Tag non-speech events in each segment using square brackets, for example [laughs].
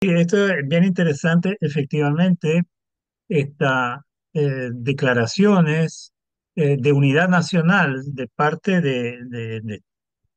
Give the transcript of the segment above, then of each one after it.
Esto es bien interesante, efectivamente, estas eh, declaraciones eh, de unidad nacional de parte de, de,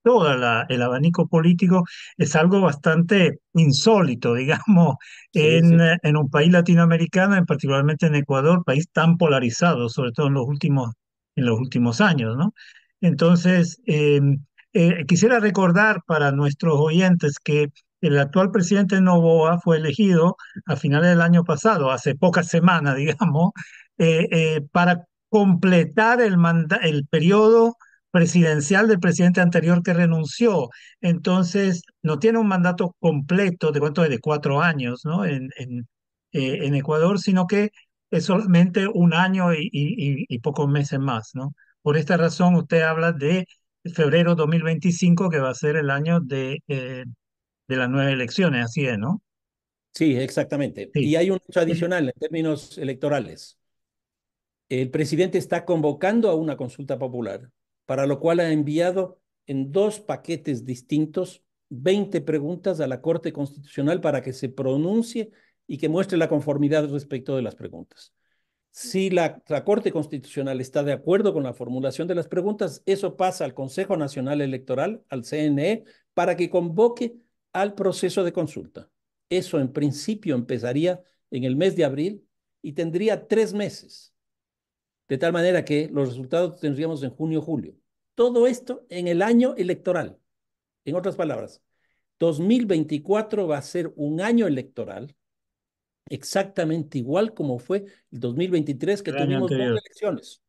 todo el abanico político es algo bastante insólito, [laughs] digamos, en, un país latinoamericano, en particularmente en Ecuador, país tan polarizado, sobre todo en los últimos, en los últimos años, ¿no? Entonces, em, eh, quisiera recordar para nuestros oyentes que el actual presidente Novoa fue elegido a finales del año pasado, hace pocas semanas, [laughs] digamos, eh, eh, para completar el, manda el periodo presidencial del presidente anterior que renunció. Entonces, no tiene un mandato completo, de cuánto es, de cuatro años, ¿no? Eh, en, Ecuador, sino que es solamente un año y, pocos meses más, ¿no? Por esta razón, usted habla de febrero 2025, que va a ser el año de, de las nueve elecciones, así es, ¿no? Sí, exactamente. Y hay un hecho adicional en términos electorales. El presidente está convocando a una consulta popular, para lo cual ha enviado en dos paquetes distintos 20 preguntas a la Corte Constitucional para que se pronuncie y que muestre la conformidad respecto de las preguntas. Si la, la, Corte Constitucional está de acuerdo con la formulación de las preguntas, eso pasa al Consejo Nacional Electoral, al CNE, para que convoque al proceso de consulta. Eso en principio empezaría en el mes de abril y tendría tres meses. De tal manera que los resultados tendríamos en junio, julio. Todo esto en el año electoral. En otras palabras, 2024 va a ser un año electoral exactamente igual como fue el 2023 que tuvimos dos elecciones.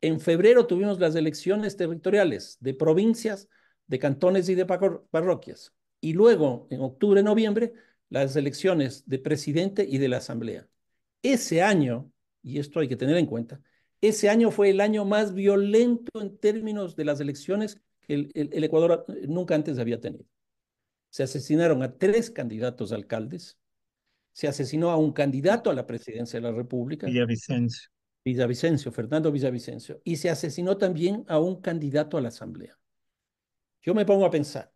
En febrero tuvimos las elecciones territoriales de provincias, de cantones y de parroquias y luego en octubre, noviembre, las elecciones de presidente y de la asamblea. Ese año, y esto hay que tener en cuenta, ese año fue el año más violento en términos de las elecciones que el, Ecuador eh, nunca antes había tenido. Se asesinaron a tres candidatos alcaldes, se asesinó a un candidato a la presidencia de la República. Villavicencio, Fernando Villavicencio. Y se asesinó también a un candidato a la Asamblea. Yo me pongo a pensar,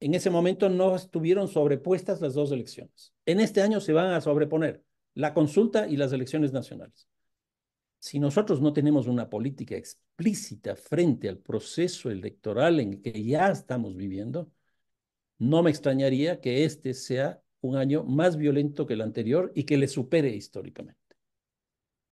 en ese momento no estuvieron sobrepuestas las dos elecciones. En este año se van a sobreponer la consulta y las elecciones nacionales. Si nosotros no tenemos una política explícita frente al proceso electoral en el que ya estamos viviendo, no me extrañaría que este sea un año más violento que el anterior y que le supere históricamente.